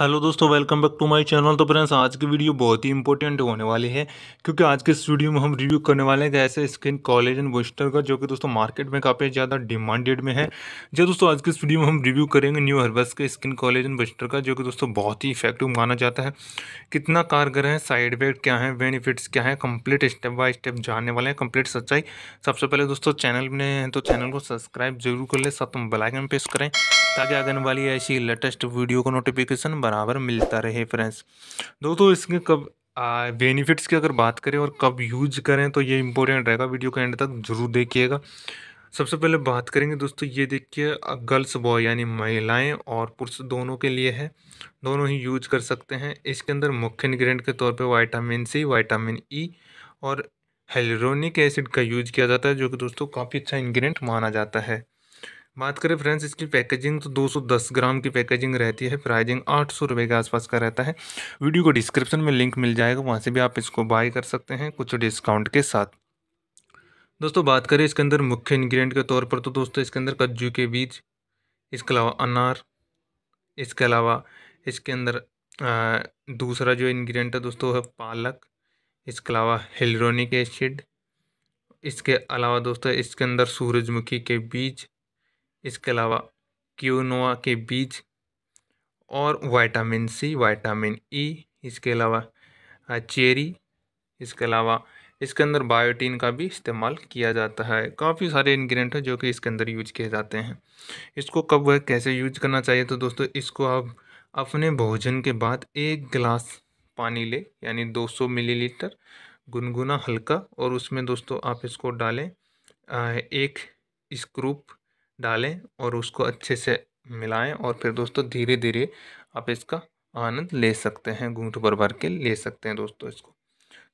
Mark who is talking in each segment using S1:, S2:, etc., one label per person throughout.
S1: hello दोस्तों welcome back to my channel तो friends आज की वीडियो बहुत ही इंपॉर्टेंट होने वाली है क्योंकि आज के इस वीडियो में हम रिव्यू करने वाले हैं ऐसे स्किन कॉलेजन बूस्टर का जो कि दोस्तों मार्केट में काफ़ी ज़्यादा डिमांडेड में है जो दोस्तों आज के इस वीडियो में हम रिव्यू करेंगे न्यू हर्बस के स्किन कॉलेजन बूस्टर का जो कि दोस्तों बहुत ही इफेक्टिव माना जाता है कितना कारगर है साइड इफेक्ट क्या है बेनिफिट्स क्या है कम्प्लीट स्टेप बाय स्टेप जानने वाले हैं कंप्लीट सच्चाई सबसे पहले दोस्तों चैनल में तो चैनल को सब्सक्राइब जरूर कर ले साथ में बेलाइकन प्रेस करें ताकि आगन वाली ऐसी लेटेस्ट वीडियो का नोटिफिकेशन बराबर मिलता रहे फ्रेंड्स दोस्तों इसके कब बेनिफिट्स की अगर बात करें और कब यूज करें तो ये इंपॉर्टेंट रहेगा वीडियो के एंड तक ज़रूर देखिएगा सबसे पहले बात करेंगे दोस्तों ये देखिए गर्ल्स बॉय यानी महिलाएं और पुरुष दोनों के लिए है दोनों ही यूज कर सकते हैं इसके अंदर मुख्य इन्ग्रेडिएंट के तौर पे वाइटामिन सी वाइटामिन ई और हेलोरोनिक एसिड का यूज किया जाता है जो कि दोस्तों काफ़ी अच्छा इन्ग्रीडियंट माना जाता है बात करें फ्रेंड्स इसकी पैकेजिंग तो 210 ग्राम की पैकेजिंग रहती है प्राइजिंग आठ सौ रुपये के आसपास का रहता है वीडियो को डिस्क्रिप्शन में लिंक मिल जाएगा वहाँ से भी आप इसको बाय कर सकते हैं कुछ डिस्काउंट के साथ दोस्तों बात करें इसके अंदर मुख्य इन्ग्रीडियंट के तौर पर तो दोस्तों इसके अंदर कज्जू के बीज इसके अलावा अनार इसके अलावा इसके अंदर दूसरा जो इन्ग्रीडियंट है दोस्तों है पालक इसके अलावा हिलरोनिक एसिड इसके अलावा दोस्तों इसके अंदर सूरजमुखी के बीज इसके अलावा क्यूनोआ के बीज और वाइटामिन सी वाइटामिन ई इसके अलावा चेरी इसके अलावा इसके अंदर बायोटीन का भी इस्तेमाल किया जाता है काफ़ी सारे इन्ग्रीडियंट हैं जो कि इसके अंदर यूज किए जाते हैं इसको कब वह कैसे यूज करना चाहिए तो दोस्तों इसको आप अपने भोजन के बाद एक गिलास पानी ले यानी 200 मिलीलीटर गुनगुना हल्का और उसमें दोस्तों आप इसको डालें एक स्क्रूप डालें और उसको अच्छे से मिलाएं और फिर दोस्तों धीरे धीरे आप इसका आनंद ले सकते हैं घूट भर भर के ले सकते हैं दोस्तों इसको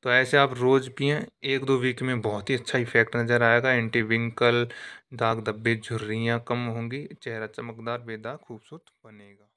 S1: तो ऐसे आप रोज़ पिएं एक दो वीक में बहुत ही अच्छा इफेक्ट नज़र आएगा एंटी विंकल दाग धब्बे झुर्रियाँ कम होंगी चेहरा चमकदार बेदाग खूबसूरत बनेगा